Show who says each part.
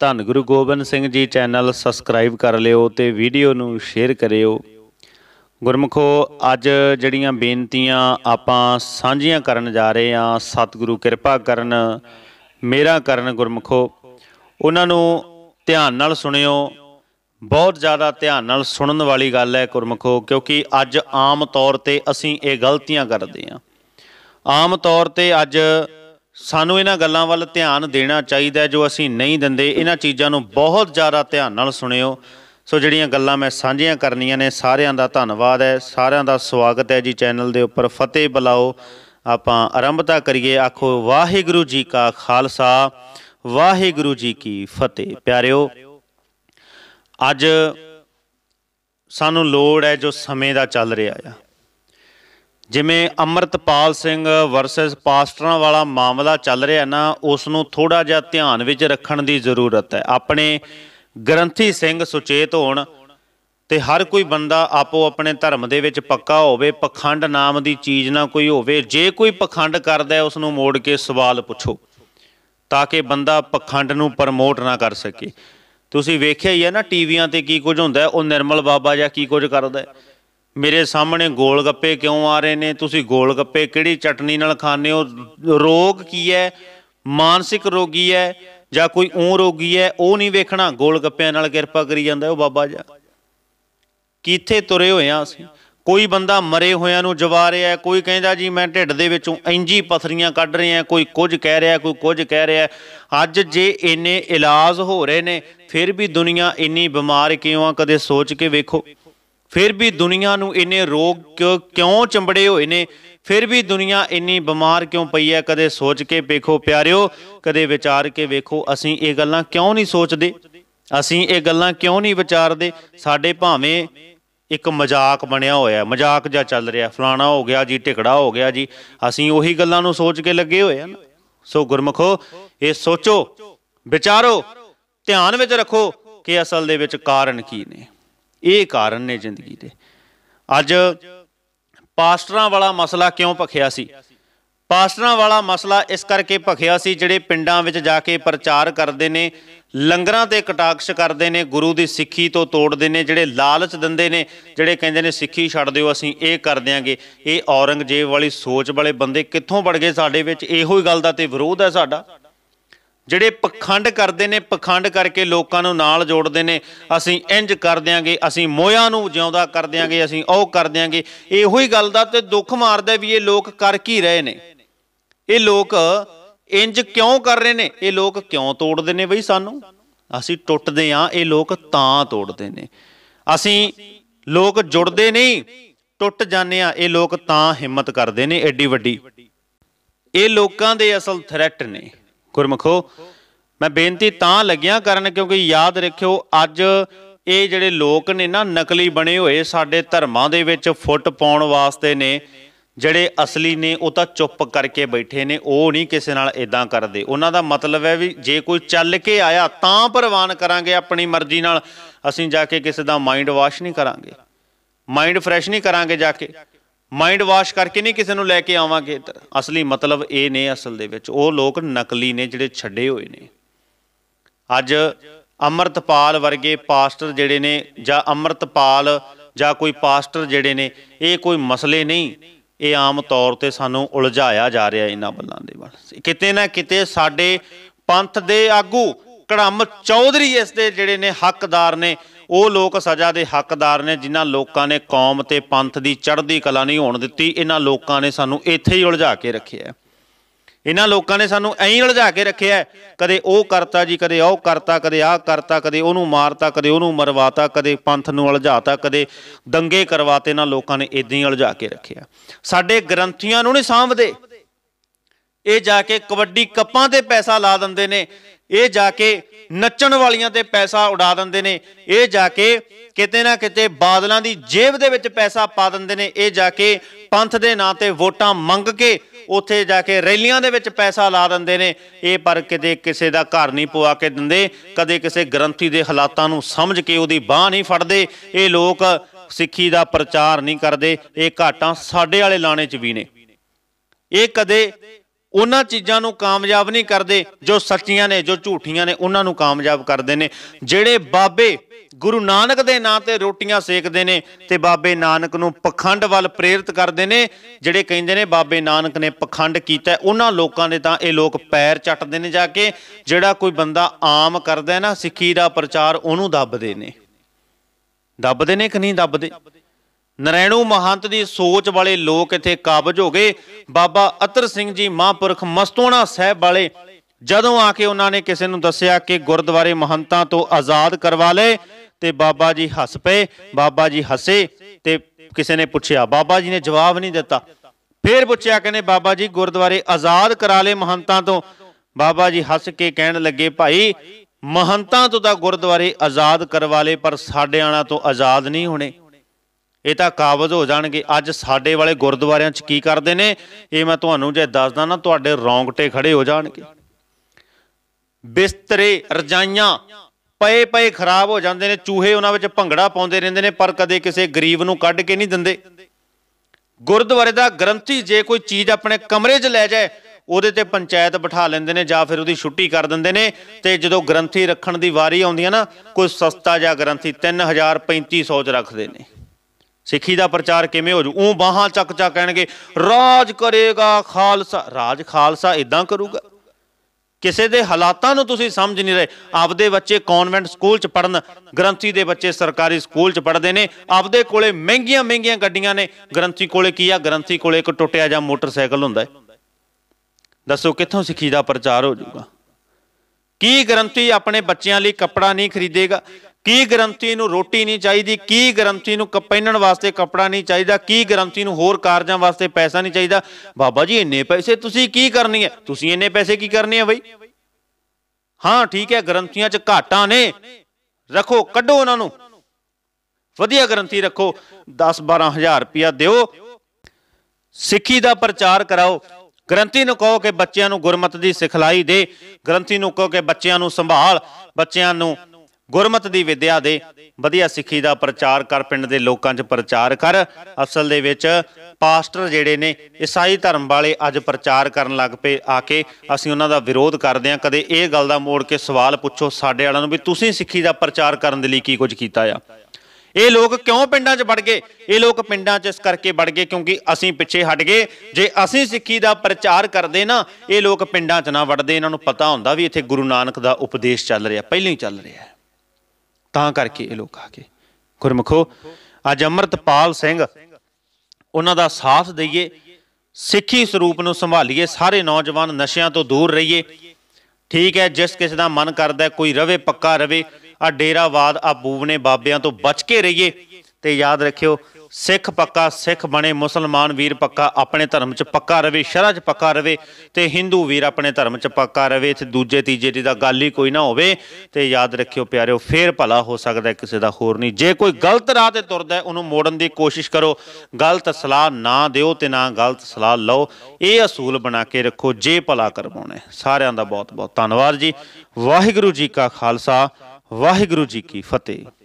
Speaker 1: ਧੰਨ ਗੁਰੂ ਗੋਬਿੰਦ ਸਿੰਘ ਜੀ channel subscribe ਕਰ ਲਿਓ ਤੇ ਵੀਡੀਓ ਨੂੰ ਸ਼ੇਅਰ ਕਰਿਓ ਗੁਰਮਖੋ ਅੱਜ ਜਿਹੜੀਆਂ ਬੇਨਤੀਆਂ ਆਪਾਂ ਸਾਂਝੀਆਂ ਕਰਨ ਜਾ ਰਹੇ ਆ ਸਤਿਗੁਰੂ ਕਿਰਪਾ ਕਰਨ ਮੇਰਾ ਕਰਨ ਗੁਰਮਖੋ ਉਹਨਾਂ ਨੂੰ ਧਿਆਨ ਨਾਲ ਸੁਣਿਓ ਬਹੁਤ ਜ਼ਿਆਦਾ ਧਿਆਨ ਨਾਲ ਸੁਣਨ ਵਾਲੀ ਗੱਲ ਹੈ ਗੁਰਮਖੋ ਕਿਉਂਕਿ ਅੱਜ ਆਮ ਤੌਰ ਤੇ ਅਸੀਂ ਇਹ ਗਲਤੀਆਂ ਕਰਦੇ ਆ ਆਮ ਤੌਰ ਤੇ ਅੱਜ ਸਾਨੂੰ ਇਹਨਾਂ ਗੱਲਾਂ ਵੱਲ ਧਿਆਨ ਦੇਣਾ ਚਾਹੀਦਾ ਹੈ ਜੋ ਅਸੀਂ ਨਹੀਂ ਦਿੰਦੇ ਇਹਨਾਂ ਚੀਜ਼ਾਂ ਨੂੰ ਬਹੁਤ ਜ਼ਿਆਦਾ ਧਿਆਨ ਨਾਲ ਸੁਣਿਓ ਸੋ ਜਿਹੜੀਆਂ ਗੱਲਾਂ ਮੈਂ ਸਾਂਝੀਆਂ ਕਰਨੀਆਂ ਨੇ ਸਾਰਿਆਂ ਦਾ ਧੰਨਵਾਦ ਹੈ ਸਾਰਿਆਂ ਦਾ ਸਵਾਗਤ ਹੈ ਜੀ ਚੈਨਲ ਦੇ ਉੱਪਰ ਫਤਿਹ ਬੁਲਾਓ ਆਪਾਂ ਆਰੰਭਤਾ ਕਰੀਏ ਆਖੋ ਵਾਹਿਗੁਰੂ ਜੀ ਕਾ ਖਾਲਸਾ ਵਾਹਿਗੁਰੂ ਜੀ ਕੀ ਫਤਿਹ ਪਿਆਰਿਓ ਅੱਜ ਸਾਨੂੰ ਲੋੜ ਹੈ ਜੋ ਸਮੇਂ ਦਾ ਚੱਲ ਰਿਹਾ ਆ ਜਿਵੇਂ ਅਮਰਤਪਾਲ ਸਿੰਘ ਵਰਸਸ ਪਾਸਟਰਾਂ ਵਾਲਾ ਮਾਮਲਾ ਚੱਲ ਰਿਹਾ ਨਾ ਉਸ ਨੂੰ ਥੋੜਾ ਜਿਹਾ ਧਿਆਨ ਵਿੱਚ ਰੱਖਣ ਦੀ ਜ਼ਰੂਰਤ ਹੈ ਆਪਣੇ ਗ੍ਰੰਥੀ ਸਿੰਘ ਸੁਚੇਤ ਹੋਣ ਤੇ ਹਰ ਕੋਈ ਬੰਦਾ ਆਪੋ ਆਪਣੇ ਧਰਮ ਦੇ ਵਿੱਚ ਪੱਕਾ ਹੋਵੇ ਪਖੰਡ ਨਾਮ ਦੀ ਚੀਜ਼ ਨਾ ਕੋਈ ਹੋਵੇ ਜੇ ਕੋਈ ਪਖੰਡ ਕਰਦਾ ਉਸ ਨੂੰ ਮੋੜ ਕੇ ਸਵਾਲ ਪੁੱਛੋ ਤਾਂ ਕਿ ਬੰਦਾ ਪਖੰਡ ਨੂੰ ਪ੍ਰਮੋਟ ਨਾ ਕਰ ਸਕੇ ਤੁਸੀਂ ਵੇਖਿਆ ਹੀ ਹੈ ਨਾ ਟੀਵੀਆਂ ਤੇ ਕੀ ਕੁਝ ਹੁੰਦਾ ਉਹ ਨਿਰਮਲ ਬਾਬਾ ਜਾਂ ਕੀ ਕੁਝ ਕਰਦਾ ਹੈ ਮੇਰੇ ਸਾਹਮਣੇ ਗੋਲ ਗੱਪੇ ਕਿਉਂ ਆ ਰਹੇ ਨੇ ਤੁਸੀਂ ਗੋਲ ਗੱਪੇ ਕਿਹੜੀ ਚਟਨੀ ਨਾਲ ਖਾਣੇ ਹੋ ਰੋਗ ਕੀ ਹੈ ਮਾਨਸਿਕ ਰੋਗੀ ਹੈ ਜਾਂ ਕੋਈ ਉਹ ਰੋਗੀ ਹੈ ਉਹ ਨਹੀਂ ਵੇਖਣਾ ਗੋਲ ਗੱਪਿਆਂ ਨਾਲ ਕਿਰਪਾ ਕਰੀ ਜਾਂਦਾ ਉਹ ਬਾਬਾ ਜੀ ਕਿੱਥੇ ਤੁਰੇ ਹੋਏ ਆ ਅਸੀਂ ਕੋਈ ਬੰਦਾ ਮਰੇ ਹੋਿਆਂ ਨੂੰ ਜਵਾ ਰਿਹਾ ਕੋਈ ਕਹਿੰਦਾ ਜੀ ਮੈਂ ਢਿੱਡ ਦੇ ਵਿੱਚੋਂ ਇੰਜੀ ਪਥਰੀਆਂ ਕੱਢ ਰਿਹਾ ਕੋਈ ਕੁਝ ਕਹਿ ਰਿਹਾ ਕੋਈ ਕੁਝ ਕਹਿ ਰਿਹਾ ਅੱਜ ਜੇ ਇੰਨੇ ਇਲਾਜ ਹੋ ਰਹੇ ਨੇ ਫਿਰ ਵੀ ਦੁਨੀਆ ਇੰਨੀ ਬਿਮਾਰ ਕਿਉਂ ਆ ਕਦੇ ਸੋਚ ਕੇ ਵੇਖੋ ਫਿਰ ਵੀ ਦੁਨੀਆ ਨੂੰ ਇੰਨੇ ਰੋਗ ਕਿਉਂ ਚੰਬੜੇ ਹੋਏ ਨੇ ਫਿਰ ਵੀ ਦੁਨੀਆ ਇੰਨੀ ਬਿਮਾਰ ਕਿਉਂ ਪਈ ਹੈ ਕਦੇ ਸੋਚ ਕੇ ਵੇਖੋ ਪਿਆਰਿਓ ਕਦੇ ਵਿਚਾਰ ਕੇ ਵੇਖੋ ਅਸੀਂ ਇਹ ਗੱਲਾਂ ਕਿਉਂ ਨਹੀਂ ਸੋਚਦੇ ਅਸੀਂ ਇਹ ਗੱਲਾਂ ਕਿਉਂ ਨਹੀਂ ਵਿਚਾਰਦੇ ਸਾਡੇ ਭਾਵੇਂ ਇੱਕ ਮਜ਼ਾਕ ਬਣਿਆ ਹੋਇਆ ਮਜ਼ਾਕ ਜਾਂ ਚੱਲ ਰਿਹਾ ਫਲਾਣਾ ਹੋ ਗਿਆ ਜੀ ਟਿਕੜਾ ਹੋ ਗਿਆ ਜੀ ਅਸੀਂ ਉਹੀ ਗੱਲਾਂ ਨੂੰ ਸੋਚ ਕੇ ਲੱਗੇ ਹੋਏ ਹਾਂ ਸੋ ਗੁਰਮਖੋ ਇਹ ਸੋਚੋ ਵਿਚਾਰੋ ਧਿਆਨ ਵਿੱਚ ਰੱਖੋ ਕਿ ਅਸਲ ਦੇ ਵਿੱਚ ਕਾਰਨ ਕੀ ਨੇ ਇਹ ਕਾਰਨ ਨੇ ਜ਼ਿੰਦਗੀ ਦੇ ਅੱਜ ਪਾਸਟਰਾਂ ਵਾਲਾ ਮਸਲਾ ਕਿਉਂ ਭਖਿਆ ਸੀ ਪਾਸਟਰਾਂ ਵਾਲਾ ਮਸਲਾ ਇਸ ਕਰਕੇ ਭਖਿਆ ਸੀ ਜਿਹੜੇ ਪਿੰਡਾਂ ਵਿੱਚ ਜਾ ਕੇ ਪ੍ਰਚਾਰ ਕਰਦੇ ਨੇ ਲੰਗਰਾਂ ਤੇ ਕਟਾਕਸ਼ ਕਰਦੇ ਨੇ ਗੁਰੂ ਦੀ ਸਿੱਖੀ ਤੋਂ ਤੋੜਦੇ ਨੇ ਜਿਹੜੇ ਲਾਲਚ ਦਿੰਦੇ ਨੇ ਜਿਹੜੇ ਕਹਿੰਦੇ ਨੇ ਸਿੱਖੀ ਛੱਡ ਦਿਓ ਅਸੀਂ ਇਹ ਕਰ ਦਿਆਂਗੇ ਇਹ ਔਰੰਗਜ਼ੇਬ ਵਾਲੀ ਸੋਚ ਵਾਲੇ ਬੰਦੇ ਕਿੱਥੋਂ ਵੜ ਗਏ ਸਾਡੇ ਵਿੱਚ ਇਹੋ ਹੀ ਗੱਲ ਦਾ ਤੇ ਵਿਰੋਧ ਹੈ ਸਾਡਾ ਜਿਹੜੇ ਪਖੰਡ ਕਰਦੇ ਨੇ ਪਖੰਡ ਕਰਕੇ ਲੋਕਾਂ ਨੂੰ ਨਾਲ ਜੋੜਦੇ ਨੇ ਅਸੀਂ ਇੰਜ ਕਰ ਦਿਆਂਗੇ ਅਸੀਂ ਮੋਇਆਂ ਨੂੰ ਜਿਉਂਦਾ ਕਰ ਦਿਆਂਗੇ ਅਸੀਂ ਉਹ ਕਰ ਦਿਆਂਗੇ ਇਹੋ ਹੀ ਗੱਲ ਦਾ ਤੇ ਦੁੱਖ ਮਾਰਦਾ ਵੀ ਇਹ ਲੋਕ ਕਰ ਕੀ ਰਹੇ ਨੇ ਇਹ ਲੋਕ ਇੰਜ ਕਿਉਂ ਕਰ ਰਹੇ ਨੇ ਇਹ ਲੋਕ ਕਿਉਂ ਤੋੜਦੇ ਨੇ ਬਈ ਸਾਨੂੰ ਅਸੀਂ ਟੁੱਟਦੇ ਆ ਇਹ ਲੋਕ ਤਾਂ ਤੋੜਦੇ ਨੇ ਅਸੀਂ ਲੋਕ ਜੁੜਦੇ ਨਹੀਂ ਟੁੱਟ ਜਾਂਦੇ ਆ ਇਹ ਲੋਕ ਤਾਂ ਹਿੰਮਤ ਕਰਦੇ ਨੇ ਐਡੀ ਵੱਡੀ ਇਹ ਲੋਕਾਂ ਦੇ ਅਸਲ ਥ੍ਰੈਟ ਨੇ ਗੁਰਮਖੋ ਮੈਂ ਬੇਨਤੀ ਤਾਂ ਲੱਗਿਆ ਕਰਨ ਕਿਉਂਕਿ ਯਾਦ ਰੱਖਿਓ ਅੱਜ ਇਹ ਜਿਹੜੇ ਲੋਕ ਨੇ ਨਾ ਨਕਲੀ ਬਣੇ ਹੋਏ ਸਾਡੇ ਧਰਮਾਂ ਦੇ ਵਿੱਚ ਫੁੱਟ ਪਾਉਣ ਵਾਸਤੇ ਨੇ ਜਿਹੜੇ ਅਸਲੀ ਨੇ ਉਹ ਤਾਂ ਚੁੱਪ ਕਰਕੇ ਬੈਠੇ ਨੇ ਉਹ ਨਹੀਂ ਕਿਸੇ ਨਾਲ ਇਦਾਂ ਕਰਦੇ ਉਹਨਾਂ ਦਾ ਮਤਲਬ ਹੈ ਵੀ ਜੇ ਕੋਈ ਚੱਲ ਕੇ ਆਇਆ ਤਾਂ ਪ੍ਰਵਾਨ ਕਰਾਂਗੇ ਆਪਣੀ ਮਰਜ਼ੀ ਨਾਲ ਅਸੀਂ ਜਾ ਕੇ ਕਿਸੇ ਦਾ ਮਾਈਂਡ ਵਾਸ਼ ਨਹੀਂ ਕਰਾਂਗੇ ਮਾਈਂਡ ਫਰੈਸ਼ ਨਹੀਂ ਕਰਾਂਗੇ ਜਾ ਕੇ ਮਾਈਂਡ ਵਾਸ਼ ਕਰਕੇ ਨਹੀਂ ਕਿਸੇ ਨੂੰ ਲੈ ਕੇ ਆਵਾਂਗੇ ਇੱਧਰ ਅਸਲੀ ਮਤਲਬ ਇਹ ਨੇ ਅਸਲ ਦੇ ਵਿੱਚ ਉਹ ਲੋਕ ਨਕਲੀ ਨੇ ਜਿਹੜੇ ਛੱਡੇ ਹੋਏ ਨੇ ਅੱਜ ਅਮਰਤਪਾਲ ਵਰਗੇ ਪਾਸਟਰ ਜਿਹੜੇ ਨੇ ਜਾਂ ਅਮਰਤਪਾਲ ਜਾਂ ਕੋਈ ਪਾਸਟਰ ਜਿਹੜੇ ਨੇ ਇਹ ਕੋਈ ਮਸਲੇ ਨਹੀਂ ਇਹ ਆਮ ਤੌਰ ਤੇ ਸਾਨੂੰ ਉਲਝਾਇਆ ਜਾ ਰਿਹਾ ਇਹਨਾਂ ਬੱਲਾਂ ਦੇ ਵੱਲ ਕਿਤੇ ਨਾ ਕਿਤੇ ਸਾਡੇ ਪੰਥ ਦੇ ਆਗੂ ਕੜਮ ਚੌਧਰੀ ਇਸ ਦੇ ਜਿਹੜੇ ਨੇ ਹੱਕਦਾਰ ਨੇ ਉਹ ਲੋਕ ਸਜ਼ਾ ਦੇ ਹੱਕਦਾਰ ਨੇ ਜਿਨ੍ਹਾਂ ਲੋਕਾਂ ਨੇ ਕੌਮ ਤੇ ਪੰਥ ਦੀ ਚੜ੍ਹਦੀ ਕਲਾ ਨਹੀਂ ਹੋਣ ਦਿੱਤੀ ਇਹਨਾਂ ਲੋਕਾਂ ਨੇ ਸਾਨੂੰ ਇੱਥੇ ਹੀ ਉਲਝਾ ਕੇ ਰੱਖਿਆ ਇਹਨਾਂ ਲੋਕਾਂ ਨੇ ਸਾਨੂੰ ਐਂ ਉਲਝਾ ਕੇ ਰੱਖਿਆ ਕਦੇ ਉਹ ਕਰਤਾ ਜੀ ਕਦੇ ਉਹ ਕਰਤਾ ਕਦੇ ਆਹ ਕਰਤਾ ਕਦੇ ਉਹਨੂੰ ਮਾਰਤਾ ਕਦੇ ਉਹਨੂੰ ਮਰਵਾਤਾ ਕਦੇ ਪੰਥ ਨੂੰ ਉਲਝਾਤਾ ਕਦੇ ਦੰਗੇ ਕਰਵਾਤੇ ਇਹਨਾਂ ਲੋਕਾਂ ਨੇ ਇਦਾਂ ਹੀ ਉਲਝਾ ਕੇ ਰੱਖਿਆ ਸਾਡੇ ਗ੍ਰੰਥੀਆਂ ਨੂੰ ਨਹੀਂ ਸਾਂਭਦੇ ਇਹ ਜਾ ਕੇ ਕਬੱਡੀ ਕੱਪਾਂ ਤੇ ਪੈਸਾ ਲਾ ਦਿੰਦੇ ਨੇ ਇਹ ਜਾ ਕੇ ਨੱਚਣ ਵਾਲੀਆਂ ਤੇ ਪੈਸਾ ਉਡਾ ਦਿੰਦੇ ਨੇ ਇਹ ਜਾ ਕੇ ਕਿਤੇ ਨਾ ਕਿਤੇ ਬਾਦਲਾਂ ਦੀ ਜੇਬ ਦੇ ਵਿੱਚ ਪੈਸਾ ਪਾ ਦਿੰਦੇ ਨੇ ਇਹ ਜਾ ਕੇ ਪੰਥ ਦੇ ਨਾਂ ਤੇ ਵੋਟਾਂ ਮੰਗ ਕੇ ਉੱਥੇ ਜਾ ਕੇ ਰੈਲੀਆਂ ਦੇ ਵਿੱਚ ਪੈਸਾ ਲਾ ਦਿੰਦੇ ਨੇ ਇਹ ਪਰ ਕਿਤੇ ਕਿਸੇ ਦਾ ਘਰ ਨਹੀਂ ਪਵਾ ਕੇ ਦਿੰਦੇ ਕਦੇ ਕਿਸੇ ਗ੍ਰੰਥੀ ਦੇ ਹਾਲਾਤਾਂ ਨੂੰ ਸਮਝ ਕੇ ਉਹਦੀ ਬਾਹ ਨਹੀਂ ਫੜਦੇ ਇਹ ਲੋਕ ਸਿੱਖੀ ਦਾ ਪ੍ਰਚਾਰ ਨਹੀਂ ਕਰਦੇ ਇਹ ਘਾਟਾਂ ਸਾਡੇ ਵਾਲੇ ਲਾਣੇ 'ਚ ਵੀ ਨੇ ਇਹ ਕਦੇ ਉਹਨਾਂ ਚੀਜ਼ਾਂ ਨੂੰ ਕਾਮਯਾਬ ਨਹੀਂ ਕਰਦੇ ਜੋ ਸੱਚੀਆਂ ਨੇ ਜੋ ਝੂਠੀਆਂ ਨੇ ਉਹਨਾਂ ਨੂੰ ਕਾਮਯਾਬ ਕਰਦੇ ਨੇ ਜਿਹੜੇ ਬਾਬੇ ਗੁਰੂ ਨਾਨਕ ਦੇ ਨਾਂ ਤੇ ਰੋਟੀਆਂ ਸੇਕਦੇ ਨੇ ਤੇ ਬਾਬੇ ਨਾਨਕ ਨੂੰ ਪਖੰਡ ਵੱਲ ਪ੍ਰੇਰਿਤ ਕਰਦੇ ਨੇ ਜਿਹੜੇ ਕਹਿੰਦੇ ਨੇ ਬਾਬੇ ਨਾਨਕ ਨੇ ਪਖੰਡ ਕੀਤਾ ਉਹਨਾਂ ਲੋਕਾਂ ਦੇ ਤਾਂ ਇਹ ਲੋਕ ਪੈਰ ਚੱਟਦੇ ਨੇ ਜਾ ਕੇ ਜਿਹੜਾ ਕੋਈ ਬੰਦਾ ਆਮ ਕਰਦਾ ਹੈ ਨਾ ਸਿੱਖੀ ਦਾ ਪ੍ਰਚਾਰ ਉਹਨੂੰ ਦੱਬਦੇ ਨੇ ਦੱਬਦੇ ਨੇ ਕਿ ਨਹੀਂ ਦੱਬਦੇ ਨਰੈਣੂ ਮਹੰਤ ਦੀ ਸੋਚ ਵਾਲੇ ਲੋਕ ਇੱਥੇ ਕਾਬਜ ਹੋ ਗਏ ਬਾਬਾ ਅਤਰ ਸਿੰਘ ਜੀ ਮਹਾਂਪੁਰਖ ਮਸਤੋਣਾ ਸਾਹਿਬ ਵਾਲੇ ਜਦੋਂ ਆ ਕੇ ਉਹਨਾਂ ਨੇ ਕਿਸੇ ਨੂੰ ਦੱਸਿਆ ਕਿ ਗੁਰਦੁਆਰੇ ਮਹੰਤਾਂ ਤੋਂ ਆਜ਼ਾਦ ਕਰਵਾ ਲਏ ਤੇ ਬਾਬਾ ਜੀ ਹੱਸ ਪਏ ਬਾਬਾ ਜੀ ਹੱਸੇ ਤੇ ਕਿਸੇ ਨੇ ਪੁੱਛਿਆ ਬਾਬਾ ਜੀ ਨੇ ਜਵਾਬ ਨਹੀਂ ਦਿੱਤਾ ਫੇਰ ਪੁੱਛਿਆ ਕਹਿੰਦੇ ਬਾਬਾ ਜੀ ਗੁਰਦੁਆਰੇ ਆਜ਼ਾਦ ਕਰਾ ਲਏ ਮਹੰਤਾਂ ਤੋਂ ਬਾਬਾ ਜੀ ਹੱਸ ਕੇ ਕਹਿਣ ਲੱਗੇ ਭਾਈ ਮਹੰਤਾਂ ਤੋਂ ਤਾਂ ਗੁਰਦੁਆਰੇ ਆਜ਼ਾਦ ਕਰਵਾ ਲਏ ਪਰ ਸਾਡੇ ਆਣਾ ਤੋਂ ਆਜ਼ਾਦ ਨਹੀਂ ਹੋਣੇ ਇਹ ਤਾਂ ਕਾਬਜ਼ ਹੋ ਜਾਣਗੇ ਅੱਜ ਸਾਡੇ ਵਾਲੇ ਗੁਰਦੁਆਰਿਆਂ 'ਚ ਕੀ ਕਰਦੇ ਨੇ ਇਹ ਮੈਂ ਤੁਹਾਨੂੰ ਜੇ ਦੱਸਦਾ ਨਾ ਤੁਹਾਡੇ ਰੌਂਗਟੇ ਖੜੇ ਹੋ ਜਾਣਗੇ ਬਿਸਤਰੇ ਰਜਾਈਆਂ ਪਏ ਪਏ ਖਰਾਬ ਹੋ ਜਾਂਦੇ ਨੇ ਚੂਹੇ ਉਹਨਾਂ ਵਿੱਚ ਭੰਗੜਾ ਪਾਉਂਦੇ ਰਹਿੰਦੇ ਨੇ ਪਰ ਕਦੇ ਕਿਸੇ ਗਰੀਬ ਨੂੰ ਕੱਢ ਕੇ ਨਹੀਂ ਦਿੰਦੇ ਗੁਰਦੁਆਰੇ ਦਾ ਗਰੰਟੀ ਜੇ ਕੋਈ ਚੀਜ਼ ਆਪਣੇ ਕਮਰੇ 'ਚ ਲੈ ਜਾਏ ਉਹਦੇ ਤੇ ਪੰਚਾਇਤ ਬਿਠਾ ਲੈਂਦੇ ਨੇ ਜਾਂ ਫਿਰ ਉਹਦੀ ਛੁੱਟੀ ਕਰ ਦਿੰਦੇ ਨੇ ਤੇ ਜਦੋਂ ਗ੍ਰੰਥੀ ਰੱਖਣ ਦੀ ਵਾਰੀ ਆਉਂਦੀ ਹੈ ਨਾ ਕੋਈ ਸਸਤਾ ਜਾਂ ਗ੍ਰੰਥੀ 3000 3500 ਚ ਰੱਖਦੇ ਨੇ ਸਿੱਖੀ ਦਾ ਪ੍ਰਚਾਰ ਕਿਵੇਂ ਹੋ ਜੂ ਉਹ ਬਾਹਾਂ ਚੱਕ ਚੱਕ ਕਹਿਣਗੇ ਰਾਜ ਕਰੇਗਾ ਖਾਲਸਾ ਰਾਜ ਖਾਲਸਾ ਇਦਾਂ ਕਰੂਗਾ ਕਿਸੇ ਦੇ ਹਾਲਾਤਾਂ ਨੂੰ ਤੁਸੀਂ ਸਮਝ ਨਹੀਂ ਰਹੇ ਆਪਦੇ ਬੱਚੇ ਕਨਵੈਂਟ ਸਕੂਲ ਚ ਪੜਨ ਗ੍ਰੰਥੀ ਦੇ ਬੱਚੇ ਸਰਕਾਰੀ ਸਕੂਲ ਚ ਪੜਦੇ ਨੇ ਆਪਦੇ ਕੋਲੇ ਮਹਿੰਗੀਆਂ ਮਹਿੰਗੀਆਂ ਗੱਡੀਆਂ ਨੇ ਗ੍ਰੰਥੀ ਕੋਲੇ ਕੀ ਆ ਗ੍ਰੰਥੀ ਕੋਲੇ ਇੱਕ ਟੁੱਟਿਆ ਜਾਂ ਮੋਟਰਸਾਈਕਲ ਹੁੰਦਾ ਹੈ ਦੱਸੋ ਕਿੱਥੋਂ ਸਿੱਖੀ ਦਾ ਪ੍ਰਚਾਰ ਹੋ ਜਾਊਗਾ ਕੀ ਗਰੰਟੀ ਆਪਣੇ ਬੱਚਿਆਂ ਲਈ ਕੱਪੜਾ ਨਹੀਂ ਖਰੀਦੇਗਾ ਕੀ ਗਰੰਟੀ ਨੂੰ ਰੋਟੀ ਨਹੀਂ ਚਾਹੀਦੀ ਕੀ ਗਰੰਟੀ ਨੂੰ ਪਹਿਨਣ ਵਾਸਤੇ ਕਪੜਾ ਨਹੀਂ ਚਾਹੀਦਾ ਕੀ ਗਰੰਟੀ ਨੂੰ ਹੋਰ ਕਾਰਜਾਂ ਵਾਸਤੇ ਪੈਸਾ ਨਹੀਂ ਚਾਹੀਦਾ ਬਾਬਾ ਜੀ ਇੰਨੇ ਪੈਸੇ ਤੁਸੀਂ ਕੀ ਕਰਨੀ ਹੈ ਤੁਸੀਂ ਇੰਨੇ ਪੈਸੇ ਕੀ ਕਰਨੇ ਆ ਬਈ ਹਾਂ ਠੀਕ ਹੈ ਗਰੰਟੀਆਂ 'ਚ ਘਾਟਾਂ ਨੇ ਰੱਖੋ ਕੱਢੋ ਉਹਨਾਂ ਨੂੰ ਵਧੀਆ ਗਰੰਟੀ ਰੱਖੋ 10 12000 ਰੁਪਇਆ ਦਿਓ ਸਿੱਖੀ ਦਾ ਪ੍ਰਚਾਰ ਕਰਾਓ ਗ੍ਰੰਥੀ ਨੂੰ ਕਹੋ ਕਿ ਬੱਚਿਆਂ ਨੂੰ ਗੁਰਮਤ ਦੀ ਸਿਖਲਾਈ ਦੇ ਗ੍ਰੰਥੀ ਨੂੰ ਕਹੋ ਕਿ ਬੱਚਿਆਂ ਨੂੰ ਸੰਭਾਲ ਬੱਚਿਆਂ ਨੂੰ ਗੁਰਮਤ ਦੀ ਵਿਦਿਆ ਦੇ ਵਧੀਆ ਸਿੱਖੀ ਦਾ ਪ੍ਰਚਾਰ ਕਰ ਪਿੰਡ ਦੇ ਲੋਕਾਂ 'ਚ ਪ੍ਰਚਾਰ ਕਰ ਅਸਲ ਦੇ ਵਿੱਚ ਪਾਸਟਰ ਜਿਹੜੇ ਨੇ ਈਸਾਈ ਧਰਮ ਵਾਲੇ ਅੱਜ ਪ੍ਰਚਾਰ ਕਰਨ ਲੱਗ ਪਏ ਆ ਕੇ ਅਸੀਂ ਉਹਨਾਂ ਦਾ ਵਿਰੋਧ ਕਰਦੇ ਆ ਕਦੇ ਇਹ ਗੱਲ ਦਾ ਮੋੜ ਕੇ ਸਵਾਲ ਪੁੱਛੋ ਸਾਡੇ ਵਾਲਿਆਂ ਨੂੰ ਵੀ ਤੁਸੀਂ ਸਿੱਖੀ ਦਾ ਪ੍ਰਚਾਰ ਕਰਨ ਦੇ ਲਈ ਕੀ ਕੁਝ ਕੀਤਾ ਆ ਇਹ ਲੋਕ ਕਿਉਂ ਪਿੰਡਾਂ 'ਚ ਵੜ ਗਏ ਇਹ ਲੋਕ ਪਿੰਡਾਂ 'ਚ ਇਸ ਕਰਕੇ ਵੜ ਗਏ ਕਿਉਂਕਿ ਅਸੀਂ ਪਿੱਛੇ ਹਟ ਗਏ ਜੇ ਅਸੀਂ ਸਿੱਖੀ ਦਾ ਪ੍ਰਚਾਰ ਕਰਦੇ ਨਾ ਇਹ ਲੋਕ ਪਿੰਡਾਂ 'ਚ ਨਾ ਵੜਦੇ ਇਹਨਾਂ ਨੂੰ ਪਤਾ ਹੁੰਦਾ ਵੀ ਇੱਥੇ ਗੁਰੂ ਨਾਨਕ ਦਾ ਉਪਦੇਸ਼ ਚੱਲ ਰਿਹਾ ਪਹਿਲਾਂ ਹੀ ਚੱਲ ਰਿਹਾ ਤਾਂ ਕਰਕੇ ਇਹ ਲੋਕ ਆ ਗਏ ਗੁਰਮਖੋ ਅੱਜ ਅਮਰਤਪਾਲ ਸਿੰਘ ਉਹਨਾਂ ਦਾ ਸਾਥ ਦਈਏ ਸਿੱਖੀ ਸਰੂਪ ਨੂੰ ਸੰਭਾਲੀਏ ਸਾਰੇ ਨੌਜਵਾਨ ਨਸ਼ਿਆਂ ਤੋਂ ਦੂਰ ਰਹੀਏ ਠੀਕ ਹੈ ਜਿਸ ਕਿਸੇ ਦਾ ਮਨ ਕਰਦਾ ਕੋਈ ਰਵੇ ਪੱਕਾ ਰਵੇ ਆ ਡੇਰਾਵਾਦ ਆ ਬੂਵਨੇ ਬਾਬਿਆਂ ਤੋਂ ਬਚ ਕੇ ਰਹੀਏ ਤੇ ਯਾਦ ਰੱਖਿਓ ਸਿੱਖ ਪੱਕਾ ਸਿੱਖ ਬਣੇ ਮੁਸਲਮਾਨ ਵੀਰ ਪੱਕਾ ਆਪਣੇ ਧਰਮ 'ਚ ਪੱਕਾ ਰਵੇ ਸ਼ਰ੍ਹਾ 'ਚ ਪੱਕਾ ਰਵੇ ਤੇ ਹਿੰਦੂ ਵੀਰ ਆਪਣੇ ਧਰਮ 'ਚ ਪੱਕਾ ਰਵੇ ਤੇ ਦੂਜੇ ਤੀਜੇ ਦੀ ਤਾਂ ਗੱਲ ਹੀ ਕੋਈ ਨਾ ਹੋਵੇ ਤੇ ਯਾਦ ਰੱਖਿਓ ਪਿਆਰਿਓ ਫੇਰ ਭਲਾ ਹੋ ਸਕਦਾ ਕਿਸੇ ਦਾ ਹੋਰ ਨਹੀਂ ਜੇ ਕੋਈ ਗਲਤ ਰਾਹ ਤੇ ਤੁਰਦਾ ਉਹਨੂੰ ਮੋੜਨ ਦੀ ਕੋਸ਼ਿਸ਼ ਕਰੋ ਗਲਤ ਸਲਾਹ ਨਾ ਦਿਓ ਤੇ ਨਾ ਗਲਤ ਸਲਾਹ ਲਓ ਇਹ ਅਸੂਲ ਬਣਾ ਕੇ ਰੱਖੋ ਜੇ ਭਲਾ ਕਰਵਾਉਣਾ ਸਾਰਿਆਂ ਦਾ ਬਹੁਤ ਬਹੁਤ ਧੰਨਵਾਦ ਜੀ ਵਾਹਿਗੁਰੂ ਜੀ ਕਾ ਖਾਲਸਾ ਵਾਹਿਗੁਰੂ ਜੀ ਕੀ ਫਤਿਹ